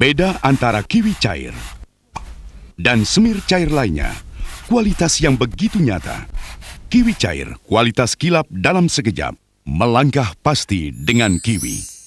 Beda antara kiwi cair dan semir cair lainnya, kualitas yang begitu nyata. Kiwi cair, kualitas kilap dalam sekejap, melangkah pasti dengan kiwi.